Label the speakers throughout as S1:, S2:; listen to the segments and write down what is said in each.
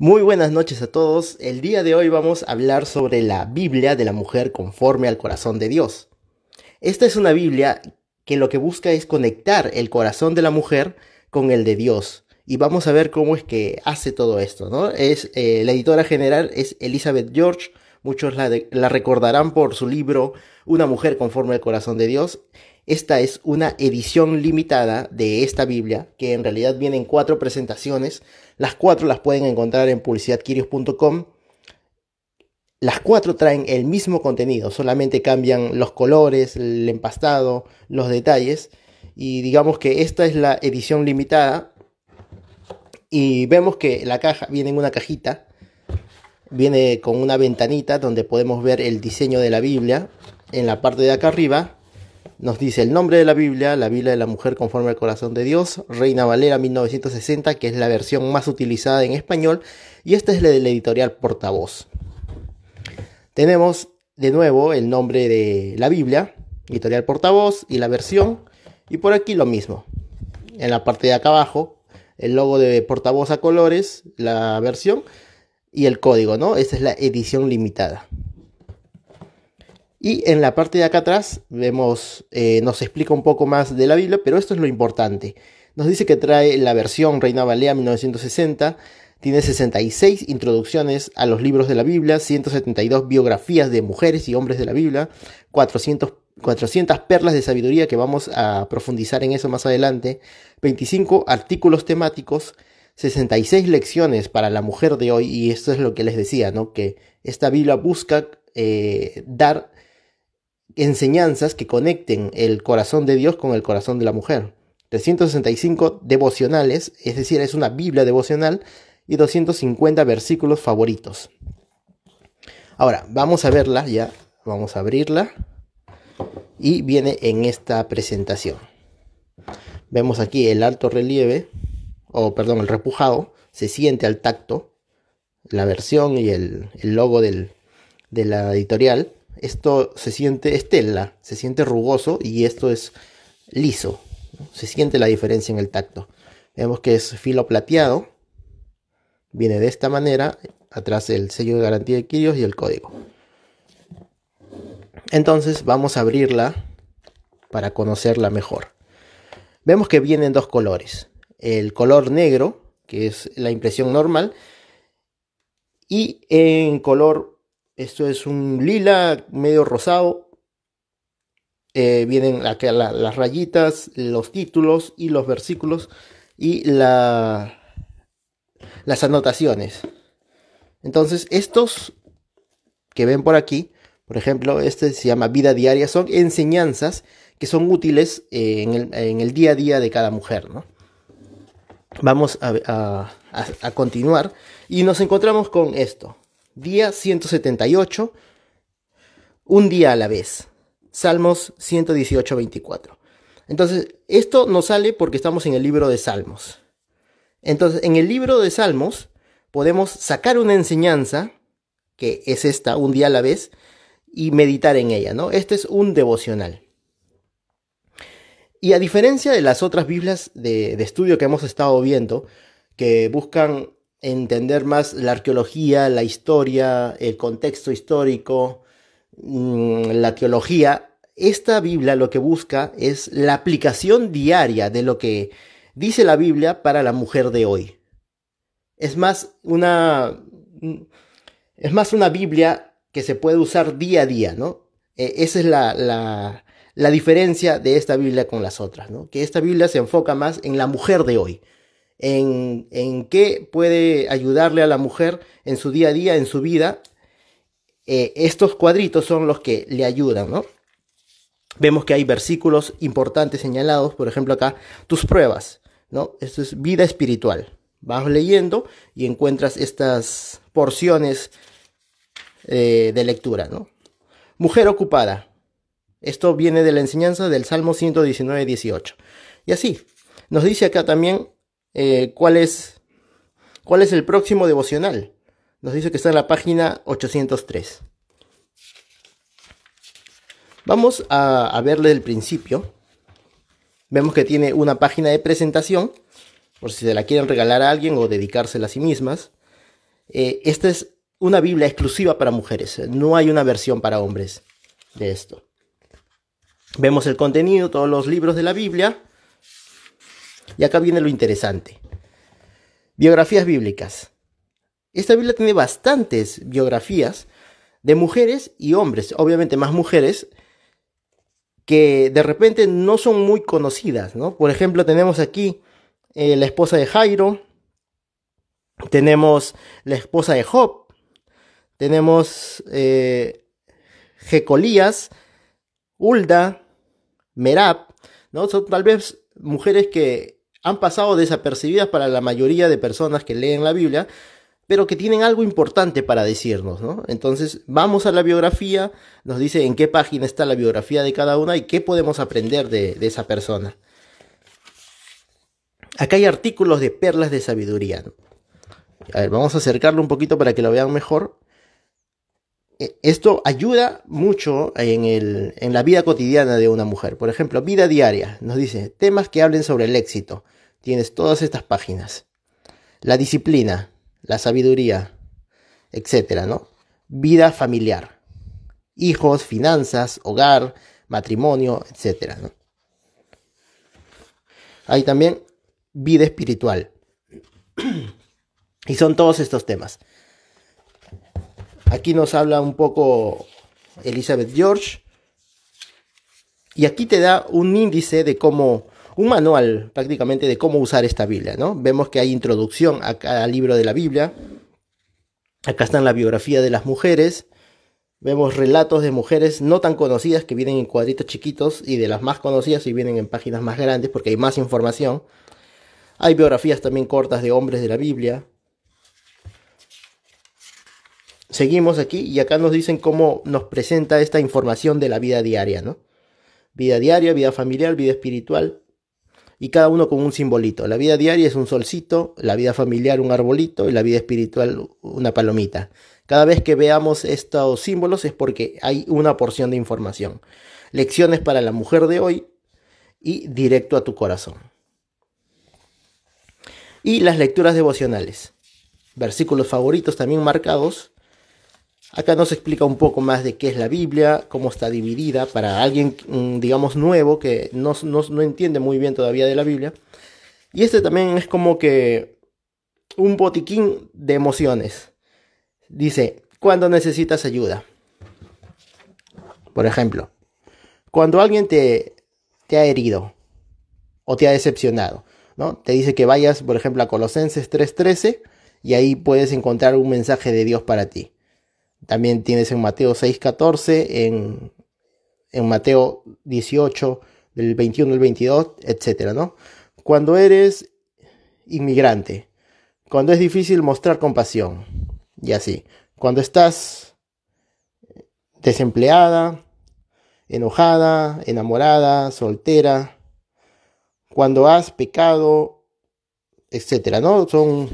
S1: Muy buenas noches a todos. El día de hoy vamos a hablar sobre la Biblia de la mujer conforme al corazón de Dios. Esta es una Biblia que lo que busca es conectar el corazón de la mujer con el de Dios. Y vamos a ver cómo es que hace todo esto, ¿no? Es, eh, la editora general es Elizabeth George, muchos la recordarán por su libro Una mujer conforme al corazón de Dios. Esta es una edición limitada de esta Biblia, que en realidad viene en cuatro presentaciones. Las cuatro las pueden encontrar en publicidadquirios.com. Las cuatro traen el mismo contenido, solamente cambian los colores, el empastado, los detalles. Y digamos que esta es la edición limitada. Y vemos que la caja viene en una cajita, viene con una ventanita donde podemos ver el diseño de la Biblia. En la parte de acá arriba nos dice el nombre de la Biblia, la Biblia de la Mujer conforme al Corazón de Dios, Reina Valera 1960, que es la versión más utilizada en español, y esta es la de la editorial Portavoz. Tenemos de nuevo el nombre de la Biblia, editorial Portavoz y la versión, y por aquí lo mismo. En la parte de acá abajo, el logo de Portavoz a colores, la versión y el código, ¿no? Esa es la edición limitada. Y en la parte de acá atrás vemos, eh, nos explica un poco más de la Biblia, pero esto es lo importante. Nos dice que trae la versión Reina Balea 1960, tiene 66 introducciones a los libros de la Biblia, 172 biografías de mujeres y hombres de la Biblia, 400 400 perlas de sabiduría que vamos a profundizar en eso más adelante, 25 artículos temáticos, 66 lecciones para la mujer de hoy y esto es lo que les decía, ¿no? Que esta Biblia busca eh, dar enseñanzas que conecten el corazón de Dios con el corazón de la mujer. 365 devocionales, es decir, es una Biblia devocional y 250 versículos favoritos. Ahora, vamos a verla ya, vamos a abrirla y viene en esta presentación. Vemos aquí el alto relieve, o perdón, el repujado, se siente al tacto, la versión y el, logo del, de la editorial. Esto se siente, estela se siente rugoso y esto es liso. Se siente la diferencia en el tacto. Vemos que es filo plateado. Viene de esta manera. Atrás el sello de garantía de Kirios y el código. Entonces vamos a abrirla para conocerla mejor. Vemos que vienen dos colores. El color negro, que es la impresión normal, y en color esto es un lila medio rosado. Eh, vienen las rayitas, los títulos y los versículos y las anotaciones. Entonces, estos que ven por aquí, por ejemplo, este se llama vida diaria, son enseñanzas que son útiles eh, en, el, día a día de cada mujer. Vamos a continuar y nos encontramos con esto. Día 178, un día a la vez. Salmos 118, 24. Entonces, esto nos sale porque estamos en el libro de Salmos. Entonces, en el libro de Salmos podemos sacar una enseñanza, que es esta, un día a la vez, y meditar en ella, ¿no? Este es un devocional. Y a diferencia de las otras Biblias de, de estudio que hemos estado viendo, que buscan entender más la arqueología, la historia, el contexto histórico, mm, la teología, esta Biblia lo que busca es la aplicación diaria de lo que dice la Biblia para la mujer de hoy. Es más una, mm, es más una Biblia que se puede usar día a día, ¿no? E, esa es la, la, la diferencia de esta Biblia con las otras, ¿no? Que esta Biblia se enfoca más en la mujer de hoy en, qué puede ayudarle a la mujer en su día a día, en su vida, eh, estos cuadritos son los que le ayudan, ¿no? Vemos que hay versículos importantes señalados, por ejemplo acá, tus pruebas, ¿no? Esto es vida espiritual. Vas leyendo y encuentras estas porciones eh, de lectura, ¿no? Mujer ocupada. Esto viene de la enseñanza del Salmo 119, 18. Y así, nos dice acá también eh, cuál, es, cuál es el próximo devocional. Nos dice que está en la página 803. Vamos a, verle el principio. Vemos que tiene una página de presentación, por si se la quieren regalar a alguien o dedicársela a sí mismas. Eh, esta es una Biblia exclusiva para mujeres, no hay una versión para hombres de esto. Vemos el contenido, todos los libros de la Biblia, y acá viene lo interesante. Biografías bíblicas. Esta Biblia tiene bastantes biografías de mujeres y hombres, obviamente más mujeres, que de repente no son muy conocidas, Por ejemplo, tenemos aquí eh, la esposa de Jairo, tenemos la esposa de Job, tenemos eh, Jecolías, Ulda, Merab, ¿no? Son tal vez mujeres que han pasado desapercibidas para la mayoría de personas que leen la Biblia, pero que tienen algo importante para decirnos, Entonces, vamos a la biografía, nos dice en qué página está la biografía de cada una y qué podemos aprender de, esa persona. Acá hay artículos de perlas de sabiduría. A ver, vamos a acercarlo un poquito para que lo vean mejor. E, esto ayuda mucho en, el, en, la vida cotidiana de una mujer. Por ejemplo, vida diaria. Nos dice, temas que hablen sobre el éxito. Tienes todas estas páginas. La disciplina, la sabiduría, etc. ¿no? Vida familiar. Hijos, finanzas, hogar, matrimonio, etc. Hay también vida espiritual. y son todos estos temas. Aquí nos habla un poco Elizabeth George. Y aquí te da un índice de cómo, un manual prácticamente de cómo usar esta Biblia, ¿no? Vemos que hay introducción a cada libro de la Biblia. Acá están la biografía de las mujeres. Vemos relatos de mujeres no tan conocidas que vienen en cuadritos chiquitos y de las más conocidas y vienen en páginas más grandes porque hay más información. Hay biografías también cortas de hombres de la Biblia, seguimos aquí y acá nos dicen cómo nos presenta esta información de la vida diaria, ¿no? Vida diaria, vida familiar, vida espiritual. Y cada uno con un simbolito. La vida diaria es un solcito, la vida familiar un arbolito y la vida espiritual una palomita. Cada vez que veamos estos símbolos es porque hay una porción de información. Lecciones para la mujer de hoy y directo a tu corazón. Y las lecturas devocionales. Versículos favoritos también marcados Acá nos explica un poco más de qué es la Biblia, cómo está dividida, para alguien, mm, digamos, nuevo que no, no entiende muy bien todavía de la Biblia. Y este también es como que un botiquín de emociones. Dice, cuando necesitas ayuda. Por ejemplo, cuando alguien te, te ha herido o te ha decepcionado, ¿no? Te dice que vayas, por ejemplo, a Colosenses 3.13 y ahí puedes encontrar un mensaje de Dios para ti. También tienes en Mateo 6.14, en, en Mateo 18, del 21 al 22, etc. ¿no? Cuando eres inmigrante, cuando es difícil mostrar compasión, y así. Cuando estás desempleada, enojada, enamorada, soltera, cuando has pecado, etcétera, ¿no? Son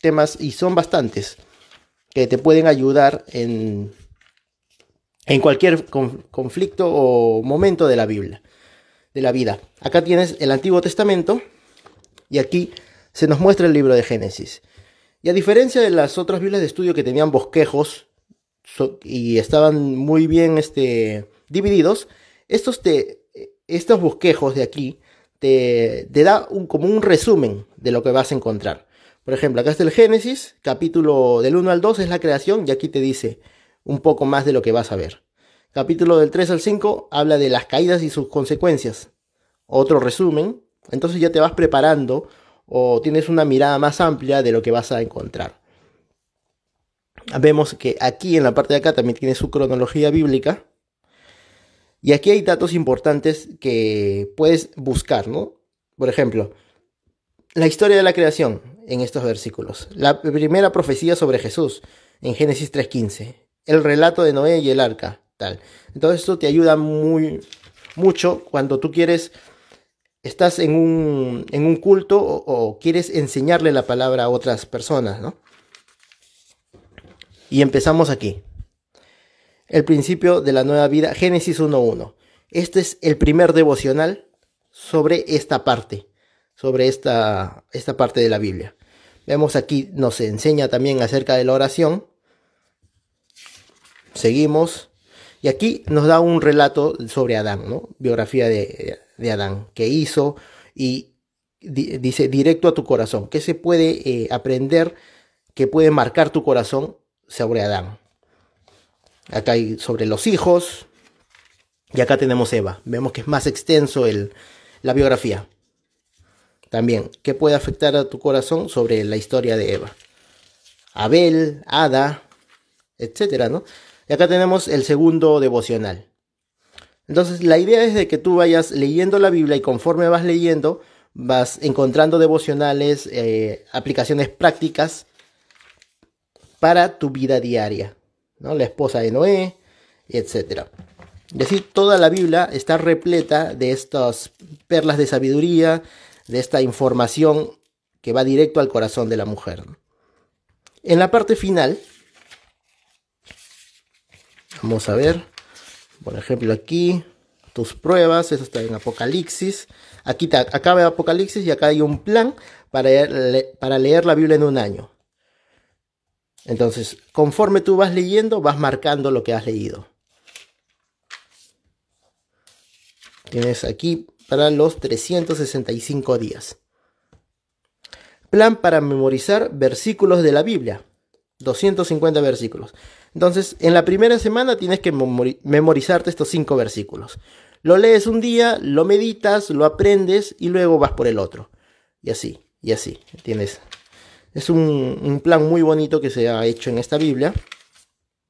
S1: temas y son bastantes que te pueden ayudar en, en cualquier conflicto o momento de la Biblia, de la vida. Acá tienes el Antiguo Testamento y aquí se nos muestra el libro de Génesis. Y a diferencia de las otras Biblias de estudio que tenían bosquejos y estaban muy bien este, divididos, estos, te, estos bosquejos de aquí te, te da un, como un resumen de lo que vas a encontrar. Por ejemplo, acá está el Génesis, capítulo del 1 al 2 es la creación y aquí te dice un poco más de lo que vas a ver. Capítulo del 3 al 5 habla de las caídas y sus consecuencias. Otro resumen. Entonces ya te vas preparando o tienes una mirada más amplia de lo que vas a encontrar. Vemos que aquí en la parte de acá también tiene su cronología bíblica. Y aquí hay datos importantes que puedes buscar, ¿no? Por ejemplo, la historia de la creación en estos versículos. La primera profecía sobre Jesús, en Génesis 3.15. El relato de Noé y el arca, tal. Entonces esto te ayuda muy, mucho cuando tú quieres, estás en un, culto o, quieres enseñarle la palabra a otras personas, Y empezamos aquí. El principio de la nueva vida, Génesis 1.1. Este es el primer devocional sobre esta parte sobre esta, esta parte de la Biblia. Vemos aquí, nos enseña también acerca de la oración. Seguimos. Y aquí nos da un relato sobre Adán, ¿no? Biografía de, de Adán, que hizo y dice directo a tu corazón. ¿Qué se puede eh, aprender que puede marcar tu corazón sobre Adán? Acá hay sobre los hijos. Y acá tenemos Eva. Vemos que es más extenso la biografía. También, ¿qué puede afectar a tu corazón sobre la historia de Eva? Abel, Ada, etcétera, ¿no? Y acá tenemos el segundo devocional. Entonces, la idea es de que tú vayas leyendo la Biblia y conforme vas leyendo, vas encontrando devocionales, eh, aplicaciones prácticas para tu vida diaria, ¿no? La esposa de Noé, etcétera. Es decir, toda la Biblia está repleta de estas perlas de sabiduría, de esta información que va directo al corazón de la mujer. En la parte final, vamos a ver, por ejemplo aquí, tus pruebas, eso está en Apocalipsis. Aquí acaba Apocalipsis y acá hay un plan para para leer la Biblia en un año. Entonces, conforme tú vas leyendo, vas marcando lo que has leído. Tienes aquí para los 365 días. Plan para memorizar versículos de la Biblia. 250 versículos. Entonces, en la primera semana tienes que memorizarte estos 5 versículos. Lo lees un día, lo meditas, lo aprendes y luego vas por el otro. Y así, y así. Tienes. Es un plan muy bonito que se ha hecho en esta Biblia,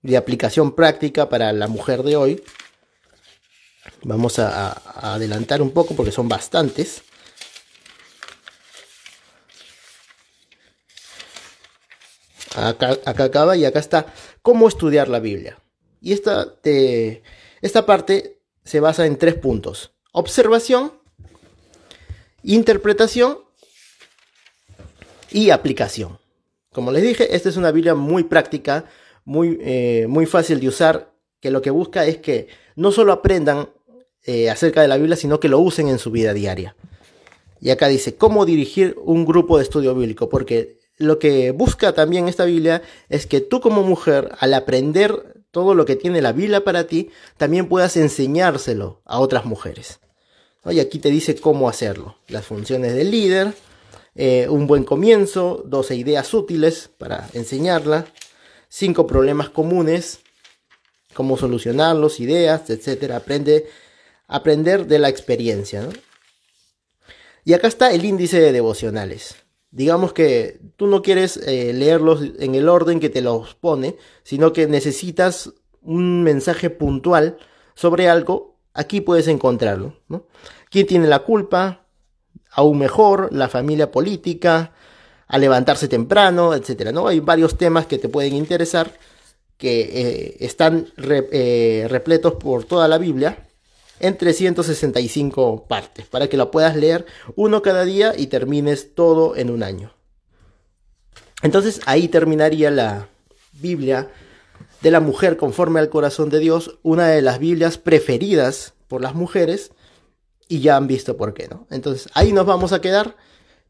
S1: de aplicación práctica para la mujer de hoy. Vamos a, adelantar un poco porque son bastantes. Acá, acaba y acá está cómo estudiar la Biblia. Y esta, esta parte se basa en tres puntos. Observación, interpretación y aplicación. Como les dije, esta es una Biblia muy práctica, muy, eh, muy fácil de usar, que lo que busca es que no solo aprendan eh, acerca de la Biblia, sino que lo usen en su vida diaria. Y acá dice, ¿cómo dirigir un grupo de estudio bíblico? Porque lo que busca también esta Biblia es que tú como mujer, al aprender todo lo que tiene la Biblia para ti, también puedas enseñárselo a otras mujeres. Y aquí te dice cómo hacerlo. Las funciones del líder, eh, un buen comienzo, 12 ideas útiles para enseñarla, 5 problemas comunes, cómo solucionarlos, ideas, etc. Aprende aprender de la experiencia. Y acá está el índice de devocionales. Digamos que tú no quieres eh, leerlos en el orden que te los pone, sino que necesitas un mensaje puntual sobre algo, aquí puedes encontrarlo. ¿Quién tiene la culpa? Aún mejor, la familia política, a levantarse temprano, etc. ¿no? Hay varios temas que te pueden interesar que eh, están eh, repletos por toda la Biblia en 365 partes, para que la puedas leer uno cada día y termines todo en un año. Entonces ahí terminaría la Biblia de la mujer conforme al corazón de Dios, una de las Biblias preferidas por las mujeres, y ya han visto por qué, ¿no? Entonces ahí nos vamos a quedar.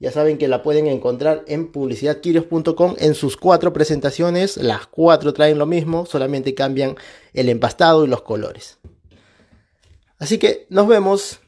S1: Ya saben que la pueden encontrar en publicidadquirios.com en sus cuatro presentaciones. Las cuatro traen lo mismo, solamente cambian el empastado y los colores. Así que nos vemos.